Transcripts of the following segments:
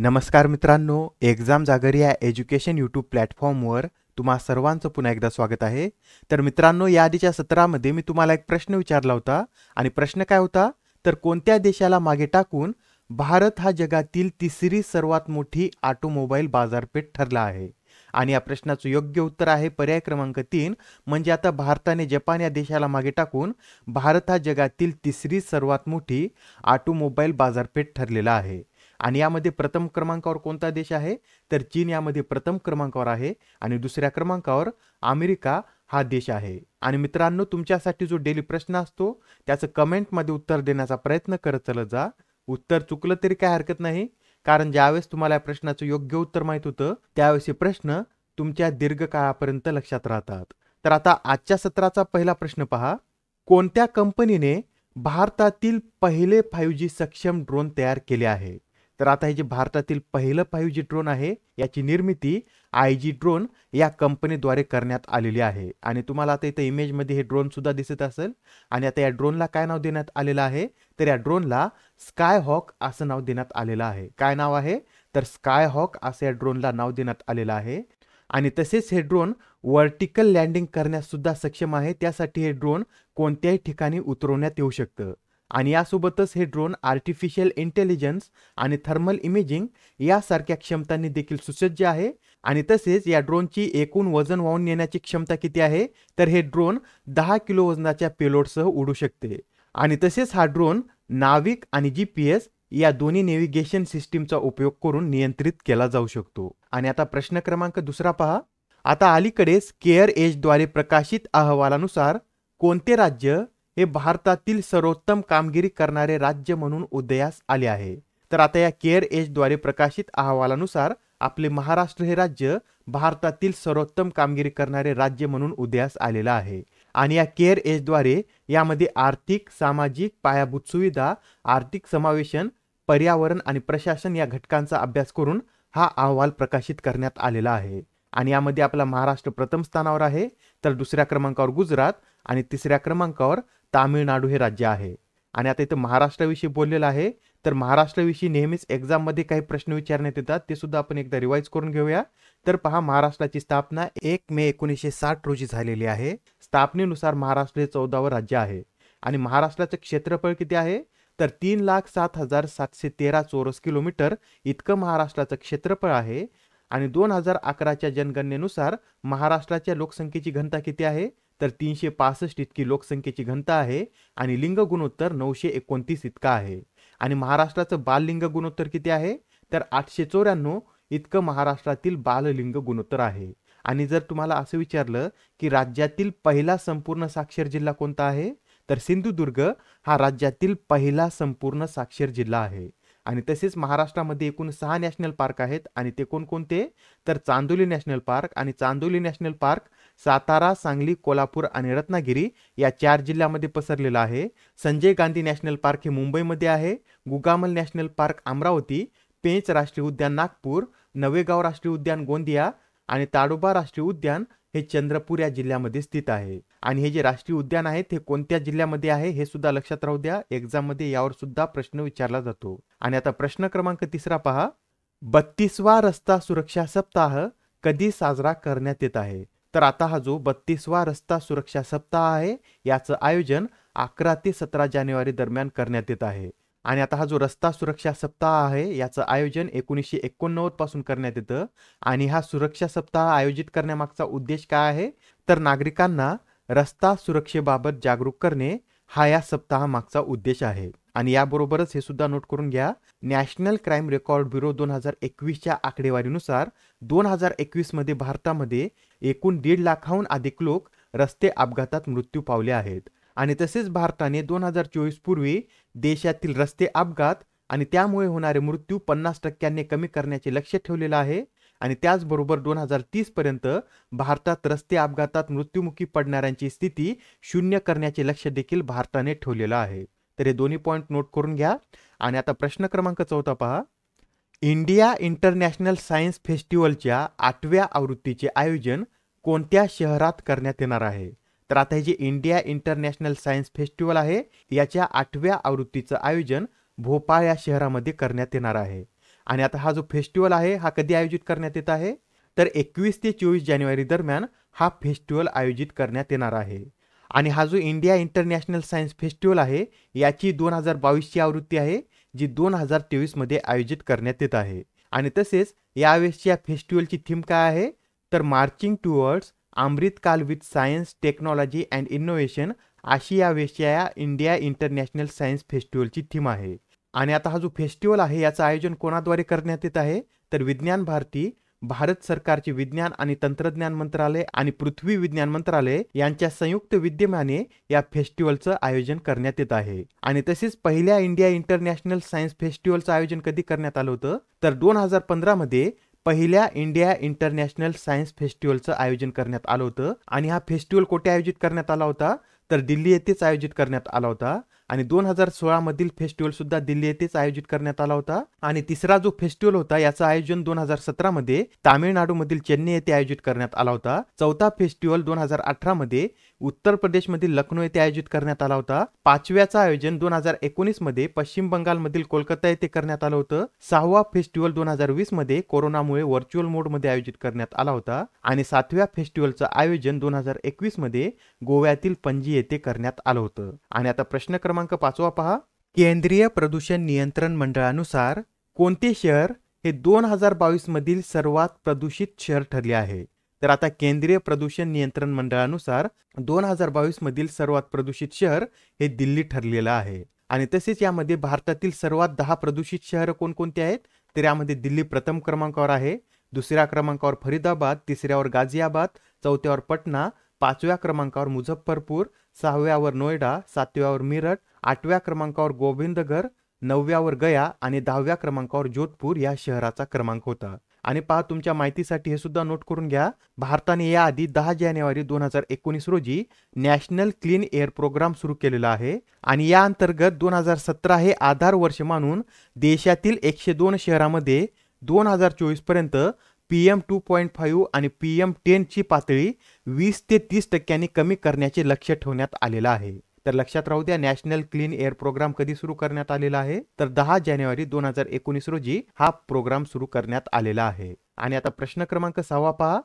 नमस्कार मित्रांनो एक्झाम जागर या एज्युकेशन यूट्यूब प्लॅटफॉर्मवर तुम्हा सर्वांचं पुन्हा एकदा स्वागत आहे तर मित्रांनो या आधीच्या सत्रामध्ये मी तुम्हाला एक प्रश्न विचारला होता आणि प्रश्न काय होता तर कोणत्या देशाला मागे टाकून भारत हा जगातील तिसरी सर्वात मोठी ऑटोमोबाईल बाजारपेठ ठरला आहे आणि या प्रश्नाचं योग्य उत्तर आहे पर्याय क्रमांक तीन म्हणजे आता भारताने जपान या देशाला मागे टाकून भारत हा जगातील तिसरी सर्वात मोठी ऑटोमोबाईल बाजारपेठ ठरलेला आहे आणि यामध्ये प्रथम क्रमांकावर कोणता देश आहे तर चीन यामध्ये प्रथम क्रमांकावर आहे आणि दुसऱ्या क्रमांकावर अमेरिका हा देश आहे आणि मित्रांनो तुमच्यासाठी जो डेली प्रश्न असतो त्याचं कमेंटमध्ये उत्तर देण्याचा प्रयत्न करत चालत जा उत्तर चुकलं तरी काय हरकत नाही कारण ज्यावेळेस तुम्हाला या प्रश्नाचं योग्य उत्तर माहीत होतं त्यावेळेस हे प्रश्न तुमच्या दीर्घकाळापर्यंत लक्षात राहतात तर आता आजच्या सत्राचा पहिला प्रश्न पहा कोणत्या कंपनीने भारतातील पहिले फाईव्ह जी सक्षम ड्रोन तयार केले आहे तर आता हे जे भारतातील पहिलं फाईव्ह जी ड्रोन आहे याची निर्मिती आय जी ड्रोन या कंपनीद्वारे करण्यात आलेली आहे आणि तुम्हाला आता इथं इमेजमध्ये हे ड्रोन सुद्धा दिसत असेल आणि आता या ड्रोनला काय नाव देण्यात आलेलं आहे तर या ड्रोनला स्काय हॉक असं नाव देण्यात आलेलं आहे काय नाव आहे तर स्काय हॉक असं या ड्रोनला नाव देण्यात आलेलं आहे आणि तसेच हे ड्रोन वर्टिकल लँडिंग करण्यास सुद्धा सक्षम आहे त्यासाठी हे ड्रोन कोणत्याही ठिकाणी उतरवण्यात येऊ शकतं आणि यासोबतच हे ड्रोन आर्टिफिशियल इंटेलिजन्स आणि थर्मल इमेजिंग यासारख्या क्षमतांनी देखील सुसज्ज आहे आणि तसेच या ड्रोनची एकूण वजन वाहून नेण्याची क्षमता किती आहे तर हे ड्रोन दहा किलो वजनाच्या पेलोडसह उडू शकते आणि तसेच हा ड्रोन नाविक आणि जी पी एस या दोन्ही नेव्हिगेशन सिस्टीमचा उपयोग करून नियंत्रित केला जाऊ शकतो आणि आता प्रश्न क्रमांक दुसरा पहा आता अलीकडेच केअर एजद्वारे प्रकाशित अहवालानुसार कोणते राज्य हे भारतातील सर्वोत्तम कामगिरी करणारे राज्य म्हणून उदयास आले आहे तर आता या केअर एजद्वारे प्रकाशित अहवालानुसार आपले महाराष्ट्र हे राज्य भारतातील सर्वोत्तम कामगिरी करणारे राज्य म्हणून उदयास आलेलं आहे आणि या केअर एजद्वारे यामध्ये आर्थिक सामाजिक पायाभूत सुविधा आर्थिक समावेशन पर्यावरण आणि प्रशासन या घटकांचा अभ्यास करून हा अहवाल प्रकाशित करण्यात आलेला आहे आणि यामध्ये आपला महाराष्ट्र प्रथम स्थानावर आहे तर दुसऱ्या क्रमांकावर गुजरात आणि तिसऱ्या क्रमांकावर तामिळनाडू हे राज्य आहे आणि आता इथं महाराष्ट्राविषयी बोललेलं आहे तर महाराष्ट्राविषयी नेहमीच एक्झाममध्ये काही प्रश्न विचारण्यात येतात ते सुद्धा आपण एकदा रिवाईज करून घेऊया तर पहा महाराष्ट्राची स्थापना एक मे एकोणीसशे साठ रोजी झालेली आहे स्थापनेनुसार महाराष्ट्र हे चौदावं राज्य आहे आणि महाराष्ट्राचं क्षेत्रफळ किती आहे तर तीन लाख सात हजार सातशे तेरा चौरस किलोमीटर इतकं महाराष्ट्राचं क्षेत्रफळ आहे आणि दोन हजार अकराच्या जनगणनेनुसार महाराष्ट्राच्या लोकसंख्येची घनता किती आहे तर तीनशे पासष्ट इतकी लोकसंख्येची घनता आहे आणि लिंग गुणोत्तर नऊशे एकोणतीस इतका आहे आणि महाराष्ट्राचं बाललिंग गुणोत्तर किती आहे तर आठशे चौऱ्याण्णव इतकं महाराष्ट्रातील बाललिंग गुणोत्तर आहे आणि जर तुम्हाला असं विचारलं की राज्यातील पहिला संपूर्ण साक्षर जिल्हा कोणता आहे तर सिंधुदुर्ग हा राज्यातील पहिला संपूर्ण साक्षर जिल्हा आहे आणि तसेच महाराष्ट्रामध्ये एकूण सहा नॅशनल पार्क आहेत आणि ते कोणकोणते तर चांदोली नॅशनल पार्क आणि चांदोली नॅशनल पार्क सातारा सांगली कोल्हापूर आणि रत्नागिरी या चार जिल्ह्यामध्ये पसरलेला आहे संजय गांधी नॅशनल पार्क हे मुंबईमध्ये आहे गुगामल नॅशनल पार्क अमरावती पेंच राष्ट्रीय उद्यान नागपूर नवेगाव राष्ट्रीय उद्यान गोंदिया आणि ताडोबा राष्ट्रीय उद्यान हे चंद्रपूर या जिल्ह्यामध्ये स्थित आहे आणि हे जे राष्ट्रीय उद्यान आहेत हे कोणत्या जिल्ह्यामध्ये आहे हे सुद्धा लक्षात राहू द्या एक्झाम मध्ये यावर सुद्धा प्रश्न विचारला जातो आणि आता प्रश्न क्रमांक तिसरा पहा बत्तीसवा रस्ता सुरक्षा सप्ताह कधी साजरा करण्यात येत आहे तर आता हा जो बत्तीसवा रस्ता सुरक्षा सप्ताह आहे याचं आयोजन अकरा ते सतरा जानेवारी दरम्यान करण्यात येत आहे आणि आता हा जो रस्ता सुरक्षा सप्ताह आहे याचं आयोजन एकोणीसशे एकोणनव्वद पासून करण्यात येतं आणि हा सुरक्षा सप्ताह आयोजित करण्यामागचा उद्देश काय आहे तर नागरिकांना रस्ता सुरक्षेबाबत जागरूक करणे हा या सप्ताहामागचा उद्देश आहे आणि याबरोबरच हे सुद्धा नोट करून घ्या नॅशनल क्राईम रेकॉर्ड ब्युरो दोन हजार एकवीसच्या आकडेवारीनुसार दोन हजार एकवीसमध्ये भारतामध्ये एकूण दीड लाखाहून अधिक लोक रस्ते अपघातात मृत्यू पावले आहेत आणि तसेच भारताने दोन हजार चोवीस पूर्वी देशातील रस्ते अपघात आणि त्यामुळे होणारे मृत्यू पन्नास टक्क्यांनी कमी करण्याचे लक्ष ठेवलेलं आहे आणि त्याचबरोबर दोन हजार पर्यंत भारतात रस्ते अपघातात मृत्युमुखी पडणाऱ्यांची स्थिती शून्य करण्याचे लक्ष देखील भारताने ठेवलेलं आहे तर हे दोन्ही पॉईंट नोट करून घ्या आणि आता प्रश्न क्रमांक चौथा पहा इंडिया इंटरनॅशनल सायन्स फेस्टिवलच्या आठव्या आवृत्तीचे आयोजन कोणत्या शहरात करण्यात येणार आहे तर आता हे जे इंडिया इंटरनॅशनल सायन्स फेस्टिवल आहे याच्या आठव्या आवृत्तीचं आयोजन भोपाळ या शहरामध्ये करण्यात येणार आहे आणि आता हा जो फेस्टिवल आहे हा कधी आयोजित करण्यात येत आहे तर एकवीस ते चोवीस जानेवारी दरम्यान हा फेस्टिवल आयोजित करण्यात येणार आहे आणि हा जो इंडिया इंटरनॅशनल सायन्स फेस्टिवल आहे याची दोन हजार बावीसची आवृत्ती आहे जी दोन हजार तेवीसमध्ये आयोजित करण्यात येत आहे आणि तसेच या फेस्टिवलची थीम काय आहे तर marching towards Amrit Kaal with science technology and innovation अशी या या इंडिया इंटरनॅशनल सायन्स फेस्टिवलची थीम आहे आणि आता हा जो फेस्टिवल आहे याचं आयोजन कोणाद्वारे करण्यात येत आहे तर विज्ञान भारती भारत सरकारचे विज्ञान आणि तंत्रज्ञान मंत्रालय आणि पृथ्वी विज्ञान मंत्रालय यांच्या संयुक्त विद्यमाने या फेस्टिवलचं आयोजन करण्यात येत आहे आणि तसेच पहिल्या इंडिया इंटरनॅशनल सायन्स फेस्टिवलचं आयोजन कधी करण्यात आलं होतं तर दोन हजार पंधरामध्ये पहिल्या इंडिया इंटरनॅशनल सायन्स फेस्टिवलचं आयोजन करण्यात आलं होतं आणि हा फेस्टिवल कोठे आयोजित करण्यात आला होता तर दिल्ली येथेच आयोजित करण्यात आला होता आणि दोन हजार मधील फेस्टिवल सुद्धा दिल्ली येथेच आयोजित करण्यात आला होता आणि तिसरा जो फेस्टिवल होता याचं आयोजन दोन हजार सतरामध्ये तामिळनाडूमधील चेन्नई येथे आयोजित करण्यात आला होता चौथा फेस्टिवल दोन हजार मध्ये उत्तर मधील लखनौ येथे आयोजित करण्यात आला होता पाचव्याचं आयोजन दोन हजार एकोणीस मध्ये पश्चिम बंगाल मधील कोलकाता येथे करण्यात आलं होतं सहावा फेस्टिवल दोन हजार वीस मध्ये कोरोनामुळे व्हर्च्युअल मोडमध्ये आयोजित करण्यात आला होता आणि सातव्या फेस्टिवलचं आयोजन दोन हजार एकवीस मध्ये गोव्यातील पणजी येथे करण्यात आलं होतं आणि आता प्रश्न क्रमांक क्रमांक पाचवा पहा केंद्रीय प्रदूषण नियंत्रण मंडळानुसार कोणते शहर हे दोन हजार मधील सर्वात प्रदूषित शहर ठरले आहे तर आता केंद्रीय प्रदूषण नियंत्रण मंडळानुसार दोन हजार मधील सर्वात प्रदूषित शहर हे दिल्ली ठरलेलं आहे आणि तसेच यामध्ये भारतातील सर्वात दहा प्रदूषित शहरं कोणकोणते आहेत तर यामध्ये दिल्ली प्रथम क्रमांकावर आहे दुसऱ्या क्रमांकावर फरीदाबाद तिसऱ्यावर गाझियाबाद चौथ्यावर पटना पाचव्या क्रमांकावर मुझफ्फरपूर सहाव्यावर नोएडा सातव्यावर मिरठ आठव्या क्रमांकावर गोविंदघर नवव्यावर गया आणि दहाव्या क्रमांकावर जोधपूर या शहराचा क्रमांक होता आणि पहा तुमच्या माहितीसाठी हे सुद्धा नोट करून घ्या भारताने याआधी दहा जानेवारी दोन हजार एकोणीस रोजी नॅशनल क्लीन एअर प्रोग्राम सुरू केलेला आहे आणि या अंतर्गत दोन हजार सतरा हे आधार वर्ष मानून देशातील एकशे दोन शहरामध्ये दोन हजार चोवीस पर्यंत P M two point five आणि पी एम टेनची पातळी वीस ते तीस टक्क्यांनी कमी करण्याचे लक्ष ठेवण्यात आलेलं आहे तर लक्षात राहू द्या नॅशनल क्लीन एअर प्रोग्राम कधी सुरू करण्यात आलेला आहे तर दहा जानेवारी दोन हजार एकोणीस रोजी हा प्रोग्राम सुरू करण्यात आलेला आहे आणि आता प्रश्न क्रमांक सहावा पहा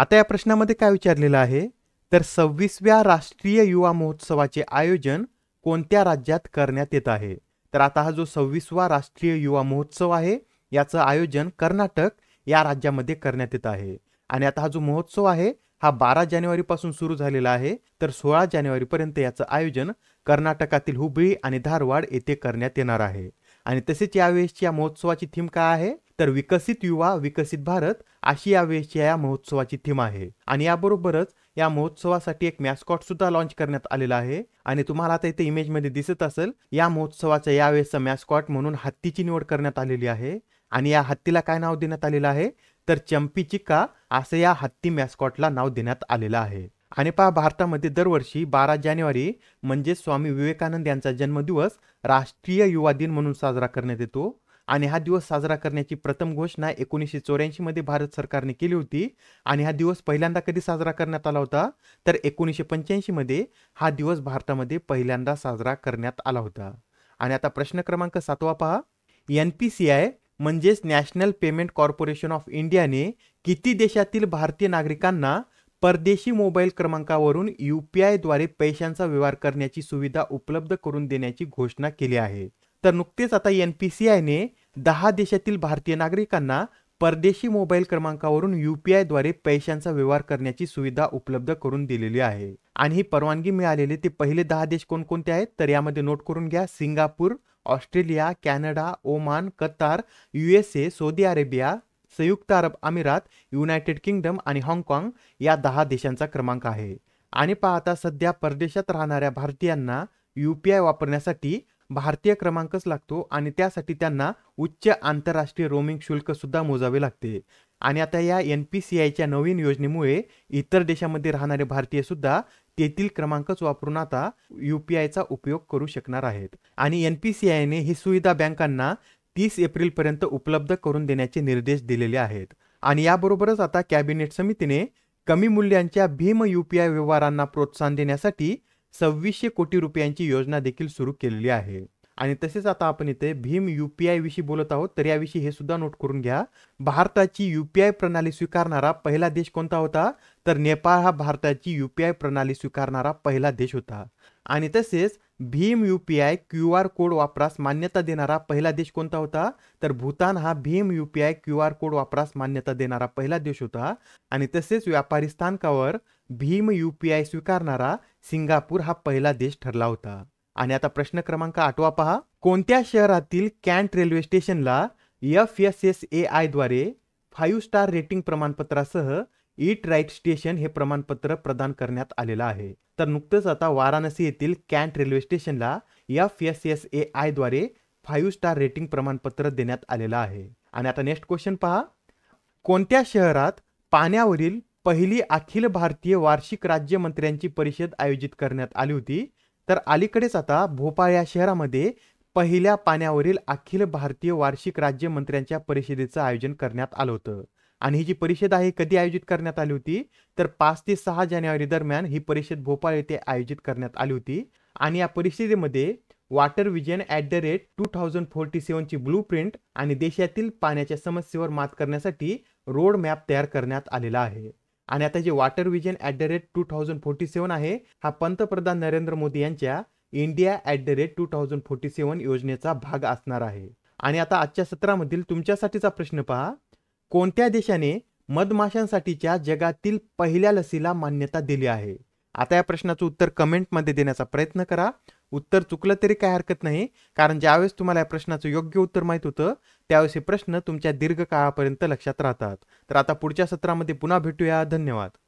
आता या प्रश्नामध्ये काय विचारलेलं आहे तर सव्वीसव्या राष्ट्रीय युवा महोत्सवाचे आयोजन कोणत्या राज्यात करण्यात येत आहे तर आता हा जो सव्वीसवा राष्ट्रीय युवा महोत्सव आहे याचं आयोजन कर्नाटक या राज्यामध्ये करण्यात येत आहे आणि आता हा जो महोत्सव आहे हा बारा जानेवारीपासून सुरू झालेला आहे तर सोळा जानेवारीपर्यंत याचं आयोजन कर्नाटकातील हुबळी आणि धारवाड येथे करण्यात येणार आहे आणि तसेच यावेळेसची या महोत्सवाची थीम काय आहे तर विकसित युवा विकसित भारत अशी वेळेसची या महोत्सवाची थीम आहे आणि याबरोबरच या महोत्सवासाठी एक मॅस्कॉट सुद्धा लॉन्च करण्यात आलेला आहे आणि तुम्हाला आता इथे इमेज मध्ये दिसत असेल या महोत्सवाचा यावेळेसचा मॅस्कॉट म्हणून हत्तीची निवड करण्यात आलेली आहे आणि या हत्तीला काय नाव देण्यात आलेलं आहे तर चंपी चिक्का असं या हत्ती मॅस्कॉटला नाव देण्यात आलेलं आहे आणि पहा भारतामध्ये दरवर्षी बारा जानेवारी म्हणजे स्वामी विवेकानंद यांचा जन्मदिवस राष्ट्रीय युवा दिन म्हणून साजरा करण्यात येतो आणि हा दिवस साजरा करण्याची प्रथम घोषणा एकोणीसशे मध्ये भारत सरकारने केली होती आणि हा दिवस पहिल्यांदा कधी साजरा करण्यात आला होता तर एकोणीसशे मध्ये हा दिवस भारतामध्ये पहिल्यांदा साजरा करण्यात आला होता आणि आता प्रश्न क्रमांक सातवा पहा एन पी सी आय म्हणजेच नॅशनल पेमेंट कॉर्पोरेशन ऑफ इंडियाने किती देशातील भारतीय नागरिकांना परदेशी मोबाईल क्रमांकावरून यू पी आयद्वारे पैशांचा व्यवहार करण्याची सुविधा उपलब्ध करून देण्याची घोषणा केली आहे तर नुकतेच आता एन पी सी आयने दहा देशातील भारतीय नागरिकांना परदेशी मोबाईल क्रमांकावरून यू पी आयद्वारे पैशांचा व्यवहार करण्याची सुविधा उपलब्ध करून दिलेली आहे आणि ही परवानगी मिळालेले ते पहिले दहा देश कोणकोणते आहेत तर यामध्ये नोट करून घ्या Singapore Australia Canada Oman Qatar USA Saudi Arabia संयुक्त अरब अमिरात युनायटेड किंगडम आणि हाँगकाँग या दहा देशांचा क्रमांक आहे आणि पाहता सध्या परदेशात राहणाऱ्या भारतीयांना यू पी आय वापरण्यासाठी भारतीय क्रमांकच लागतो आणि त्यासाठी त्यांना उच्च आंतरराष्ट्रीय रोमिंग शुल्क सुद्धा मोजावे लागते आणि आता या एन पी सी आयच्या नवीन योजनेमुळे इतर देशामध्ये राहणारे भारतीय सुद्धा तेथील क्रमांकच वापरून आता यू पी आयचा उपयोग करू शकणार आहेत आणि एन पी सी आयने ही सुविधा बँकांना तीस पर्यंत उपलब्ध करून देण्याचे निर्देश दिलेले आहेत आणि याबरोबरच आता कॅबिनेट समितीने कमी मूल्यांच्या भीम यू व्यवहारांना प्रोत्साहन देण्यासाठी सव्वीसशे कोटी रुपयांची योजना देखील सुरू केलेली आहे आणि तसेच आता आपण इथे भीम यू पी बोलत आहोत तर याविषयी हे सुद्धा नोट करून घ्या भारताची यू पी आय प्रणाली स्वीकारणारा पहिला देश कोणता होता तर नेपाळ हा भारताची यू पी आय प्रणाली स्वीकारणारा पहिला देश होता आणि तसेच भीम U P I Q R code वापरास मान्यता देणारा पहिला देश कोणता होता तर भूतान हा भीम U P I Q R code वापरास मान्यता देणारा पहिला देश होता आणि तसेच व्यापारी स्थानकावर भीम यू पी आय स्वीकारणारा सिंगापूर हा पहिला देश ठरला होता आणि आता प्रश्न क्रमांक आठवा पहा कोणत्या शहरातील कॅन्ट रेल्वे स्टेशनला एफ एस एस ए द्वारे फाईव्ह स्टार रेटिंग प्रमाणपत्रासह ईट राईट स्टेशन हे प्रमाणपत्र प्रदान करण्यात आलेलं आहे तर नुकतंच आता वाराणसी येथील कॅन्ट रेल्वे स्टेशनला F S S A I द्वारे फाईव्ह स्टार रेटिंग प्रमाणपत्र देण्यात आलेलं आहे आणि आता नेक्स्ट क्वेश्चन पहा कोणत्या शहरात पाण्यावरील पहिली अखिल भारतीय वार्षिक राज्यमंत्र्यांची परिषद आयोजित करण्यात आली होती तर अलीकडेच आता भोपाळ या शहरामध्ये पहिल्या पाण्यावरील अखिल भारतीय वार्षिक राज्यमंत्र्यांच्या परिषदेचं आयोजन करण्यात आलं होतं आणि ही जी परिषद आहे कधी आयोजित करण्यात आली होती तर पाच ते सहा जानेवारी दरम्यान ही परिषद भोपाळ येथे आयोजित करण्यात आली होती आणि या परिषदेमध्ये water vision at the rate two thousand forty सेवनची ब्लू प्रिंट आणि देशातील पाण्याच्या समस्येवर मात करण्यासाठी रोड मॅप तयार करण्यात आलेला आहे आणि आता जे water vision at the rate two thousand forty seven आहे हा पंतप्रधान नरेंद्र मोदी यांच्या India at the rate two thousand forty seven योजनेचा भाग असणार आहे आणि आता आजच्या सत्रामधील तुमच्यासाठीचा प्रश्न पहा कोणत्या देशाने मधमाशांसाठीच्या जगातील पहिल्या लसीला मान्यता दिली आहे आता या प्रश्नाचं उत्तर कमेंटमध्ये देण्याचा प्रयत्न करा उत्तर चुकलं तरी काय हरकत नाही कारण ज्यावेळेस तुम्हाला या प्रश्नाचं योग्य उत्तर माहीत होतं त्यावेळेस हे प्रश्न तुमच्या दीर्घकाळापर्यंत लक्षात राहतात तर आता पुढच्या सत्रामध्ये पुन्हा भेटूया धन्यवाद